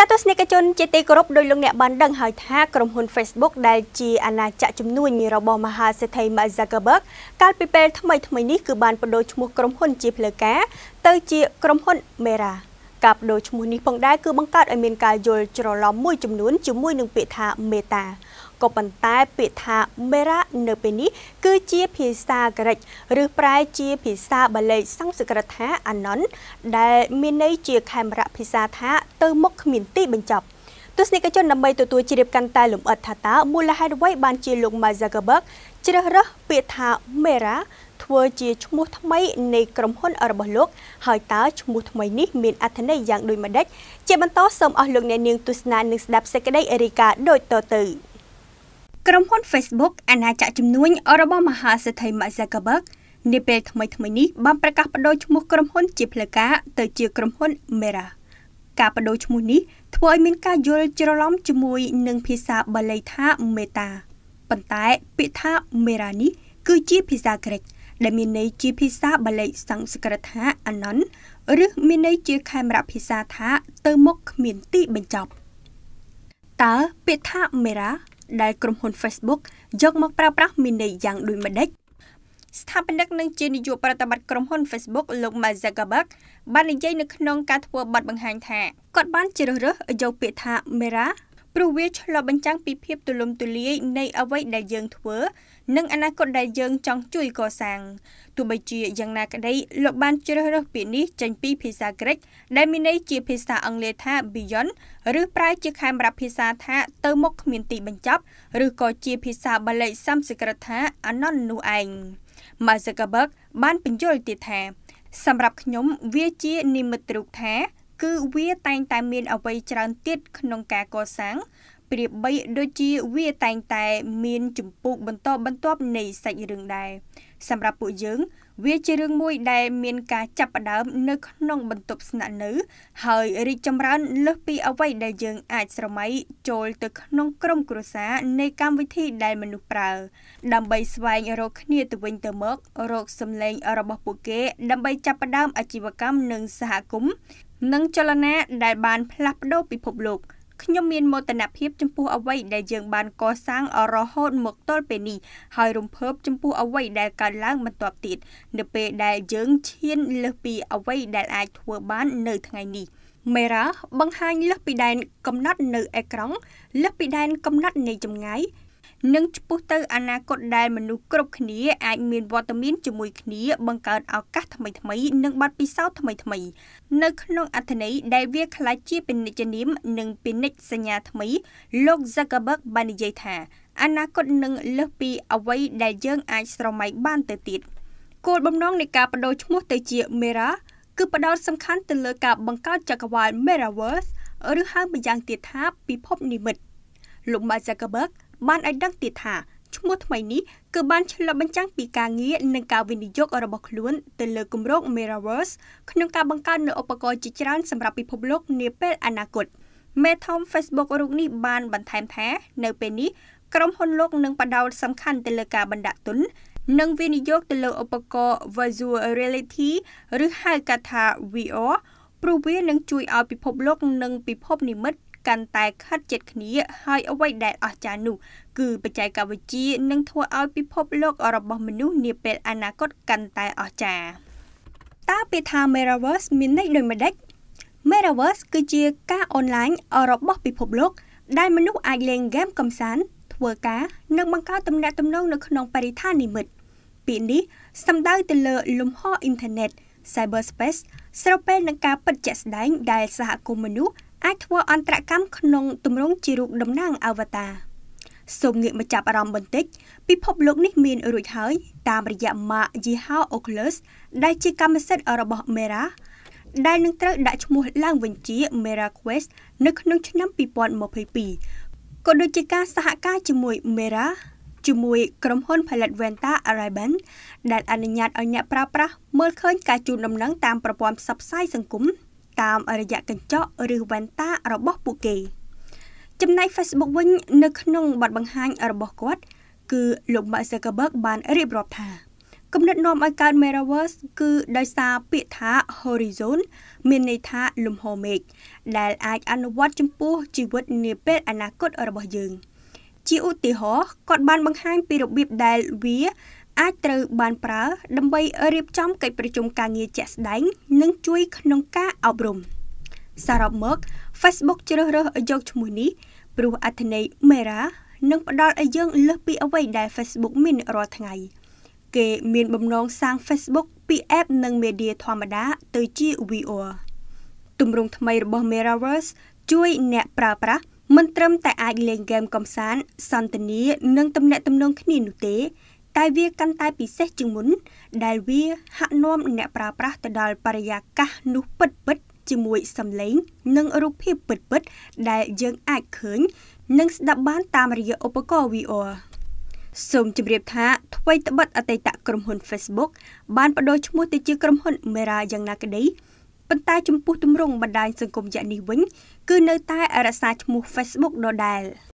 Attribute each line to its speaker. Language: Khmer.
Speaker 1: ចាត់ទស្សនិកជនជាទីគោរពដោយលោកអ្នកបានដឹងហើយថាក្រុមហ៊ុន Facebook ដែលជាអាណាចក្រជំនួញរបស់មហាសេដ្ឋី Mark Zuckerberg កាលពីពេលថ្មីថ្មីនេះគឺបានបដូរឈ្មោះក្រុមហ៊ុនជាផ្លូវការទៅជាក្រុមហ៊ុន Meta ការបដូរឈ្មោះនេះផងដែរគឺបង្កើតឲ្យមានការយល់ច្រឡំមួយចំនួនជាមួយនឹងពាក្យថា Meta ក៏ប៉ុន្តែពាក្យថា mera នៅពេលនេះ គឺជាភាសាក្រិកឬប្រែជាភាសាបាលីសំស្ក្រឹតថា anon ដែល មានន័យជាខេមរៈភាសាថាទៅមុខគ្មានទីបញ្ចប់ ទស្សនិកជនដើម្បីទទួលជ្រាបកាន់តែលម្អិតថាតើមូលហេតុអ្វីបានជាលោក Mark Zuckerberg ជ្រើសរើសពាក្យថា Meta ធ្វើជាឈ្មោះថ្មីនៃក្រុមហ៊ុន របស់លោក ហើយតើឈ្មោះថ្មីនេះមានអត្ថន័យយ៉ាងដូចម្តេចជាបន្តសូមអស់លោកអ្នកនាងទស្សនានិងស្ដាប់សេចក្តីរាយការណ៍ដូចតទៅ។ក្រុមហ៊ុន Facebook អាណាចក្រជំនួញរបស់មហាសេដ្ឋី Mark Zuckerberg នាពេលថ្មីៗនេះបានប្រកាសប្តូរឈ្មោះក្រុមហ៊ុនជាផ្លូវការទៅជាក្រុមហ៊ុន Meta ការបដូរឈ្មោះនេះធ្វើឲ្យមានការយល់ច្រឡំជាមួយនឹងភាសាបាលីថា Meta ប៉ុន្តែពាក្យថា Mera នេះគឺជាភាសាក្រិកដែលមានន័យជាភាសាបាលីសំស្ក្រឹតថា Anon ឬមានន័យជាខេមរៈភាសាថាទៅមុខគ្មានទីបញ្ចប់តើពាក្យថា Mera ដែលក្រុមហ៊ុន Facebook យកមក ប្រើប្រាស់មានន័យយ៉ាងដូចម្ដេចស្ថាបនិកនិងជានាយកប្រតិបត្តិក្រុមហ៊ុន Facebook លោក Mark Zuckerberg បាននិយាយនៅក្នុងការធ្វើបទបង្ហាញថាគាត់បានជ្រើសរើសយកពាក្យថា Mera ព្រោះវាឆ្លុះបញ្ចាំងពីភាពទូលំទូលាយ នៃ អ្វីដែលយើងធ្វើនិងអនាគតដែលយើងចង់ជួយកសាងទោះបីជាយ៉ាងណាក្តីលោកបានជ្រើសរើសពាក្យនេះចេញពីភាសាក្រិចដែលមានន័យជាភាសាអង់គ្លេសថា beyond ឬប្រែជាខេមរៈភាសាថា ទៅមុខគ្មានទីបញ្ចប់ ឬក៏ជាភាសាបាលីសំស្ក្រឹតថា anon នោះឯង Mark Zuckerberg បានបញ្យល់ទៀតថា សម្រាប់ខ្ញុំវាជានិមិត្តរូបថា គឺវាតែងតែមានអ្វីច្រើនទៀតក្នុងការកសាងប្រៀបបីដូចជាវាតែងតែ មានចម្ពោះបន្តបន្ទាប់នៃសាច់រឿងដែរសម្រាប់ពួកយើង វាជារឿងមួយ ដែលមានការចាប់ផ្ដើមនៅក្នុងបន្ទប់ស្នាក់នៅហើយរីកចម្រើនលើសពីអ្វីដែលយើង អាចស្រមៃចូលទៅក្នុងក្រុមគ្រួសារនៃកម្មវិធី ដែលមនុស្សប្រើ ដើម្បីស្វែងរកគ្នាទៅវិញទៅមករកសម្លេងរបស់ពួកគេដើម្បីចាប់ផ្ដើមអាជីវកម្មនិងសហគមន៍និងចលនាដែលបានផ្លាស់ប្ដូរពិភពលោក។ខ្ញុំមានមោទនភាពចំពោះអ្វីដែលយើងបានកសាង រហូតមកទល់ពេលនេះហើយរំភើបចំពោះអ្វីដែលកើតឡើងបន្ទាប់ទៀតនៅពេលដែលយើងឈានលើសពីអ្វីដែលអាចធ្វើបាននៅថ្ងៃនេះមេរ៉ាបង្ហាញលើសពីដែនកំណត់នៅអេក្រង់លើសពីដែនកំណត់នៃចម្ងាយនិងឆ្ពោះទៅអនាគតដែលមនុស្សគ្រប់គ្នាអាច មានវត្តមានជាមួយគ្នាបង្កើតឱកាសថ្មីៗនិងបទពិសោធន៍ថ្មីៗនៅក្នុងអត្ថន័យដែលវាខ្លាចជាពាណិជ្ជនាមនិងពាណិជ្ជសញ្ញា ថ្មីលោក Zuckerberg បាននិយាយថាអនាគតនឹងលើសពីអ្វីដែលយើងអាចស្រមៃបានទៅទៀតគោលបំណងនៃការបដូរឈ្មោះទៅជា Meta គឺផ្ដោតសំខាន់ទៅលើការបង្កើតចក្រវាល Metaverse ឬហៅម្យ៉ាងទៀតថាពិភពនិមិត្តលោក Mark Zuckerberg បានឲ្យដឹងទៀតថាឈ្មោះថ្មីនេះគឺបានឆ្លុះបញ្ចាំងពីការងារនិងការវិនិយោគរបស់ខ្លួនទៅលើគម្រោង Metaverse ក្នុងការបង្កើតនូវឧបករណ៍ជាច្រើនសម្រាប់ពិភពលោកនាពេលអនាគត Meta Facebook រូបនេះបានបន្ថែមថានៅពេលនេះក្រុមហ៊ុនលោកនឹងបដោតសំខាន់ទៅលើការបណ្ដាក់ទុននិងវិនិយោគទៅលើឧបករណ៍ Virtual Reality ឬហៅកាត់ថា VR ព្រោះវានឹងជួយឲ្យពិភពលោកនិង ពិភពនិម្មិតកាន់តែខិតជិតគ្នាហើយអ្វីដែលអស្ចារ្យនោះ គឺបច្ចេកវិទ្យានឹងធ្វើឲ្យពិភពលោករបស់មនុស្សនាពេលអនាគតកាន់តែអស្ចារ្យតើពាក្យថា Metaverse មានន័យដូចម្ដេច Metaverse គឺជាការអនឡាញរបស់ពិភពលោកដែលមនុស្សអាចលេងហ្គេមកំសាន្តធ្វើការនិងបង្កើតទំនាក់ទំនងនៅក្នុងបរិស្ថាននិមិត្តពាក្យនេះសំដៅទៅលើលំហអ៊ីនធឺណិត cyberspace ស្របពេលនឹងការពិតជាក់ស្ដែងដែលសហគមន៍មនុស្សអាចធ្វើអន្តរកម្មក្នុងទម្រង់ជារូបតំណាងអវតារសូមងាកមកចាប់អារម្មណ៍បន្តិចពិភពលោកនេះមានរួចហើយតាមរយៈម៉ាកយីហោ Oculus ដែលជាកម្មសិទ្ធិរបស់ Meta ដែលនឹងត្រូវដាក់ឈ្មោះឡើងវិញជា Meta Quest នៅក្នុងឆ្នាំ2022ក៏ដូចជាការសហការជាមួយ Meta ជាមួយក្រុមហ៊ុនផលិតវ៉ែនតា Ray-Ban ដែលអនុញ្ញាតឲ្យអ្នកប្រើប្រាស់មើលឃើញការជូនដំណឹងតាមប្រព័ន្ធផ្សព្វផ្សាយសង្គមតាមរយៈកញ្ចក់ឬវ៉ែនតារបស់ពួកគេ ចំណែក Facebook វិញ នៅក្នុងបទបង្ហាញរបស់គាត់ គឺលោក Mark Zuckerberg បានរៀបរាប់ថាគំនិតនាំឲ្យកើត Metaverse គឺដោយសារពាក្យថា Horizon មានន័យថាលំហមេឃដែលអាចអនុវត្តចំពោះជីវិតនាពេលអនាគតរបស់យើង ជាឧទាហរណ៍គាត់បានបង្ហាញពីរបៀបដែលវាអាចត្រូវបានប្រើដើម្បីរៀបចំកិច្ចប្រជុំការងារជាក់ស្ដែង និង ជួយក្នុងការអប់រំសរុបមក Facebook ជ្រើសរើសយកឈ្មោះនេះព្រោះអត្ថន័យ Mera នឹងផ្ដល់ឲ្យយើងលើសពីអ្វី ដែល Facebook មានរាល់ថ្ងៃ គេ មានបំណងសាង Facebook ពី App និង Media ធម្មតាទៅជា VR ទម្រង់ថ្មីរបស់ Metaverse ជួយអ្នកប្រើប្រាស់មិនត្រឹមតែអាចលេងហ្គេមកំសាន្តសន្ទនានិងទំនាក់ទំនងគ្នានោះទេតែវាកាន់តែពិសេសជាងមុន ដែលវាហាក់នាំអ្នកប្រើប្រាស់ទៅដល់បរិយាកាស នោះពិតពិតជាមួយសំឡេង និងរូបភាពពិតពិតដែលយើងអាចឃើញ និង ស្ដាប់បានតាមរយៈឧបករណ៍ VR សូមជម្រាបថាថ្មីត្បិតអតីតក្រុមហ៊ុន Facebook បានបដូរឈ្មោះទៅជាក្រុមហ៊ុន Meta យ៉ាងណាក្ដីប៉ុន្តែចំពោះទម្រង់បណ្ដាញសង្គមយៈនេះវិញគឺនៅតែរក្សាឈ្មោះ Facebook ដដែល